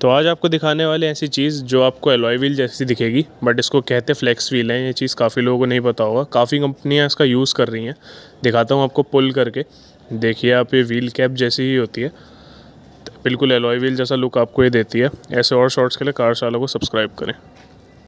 तो आज आपको दिखाने वाले ऐसी चीज़ जो आपको एलॉय व्हील जैसी दिखेगी बट इसको कहते फ्लेक्स व्हील है ये चीज़ काफ़ी लोगों को नहीं पता होगा काफ़ी कंपनियाँ इसका यूज़ कर रही हैं दिखाता हूँ आपको पुल करके देखिए आप ये व्हील कैप जैसी ही होती है बिल्कुल एलॉय व्हील जैसा लुक आपको ये देती है ऐसे और शॉर्ट्स के लिए कार वालों को सब्सक्राइब करें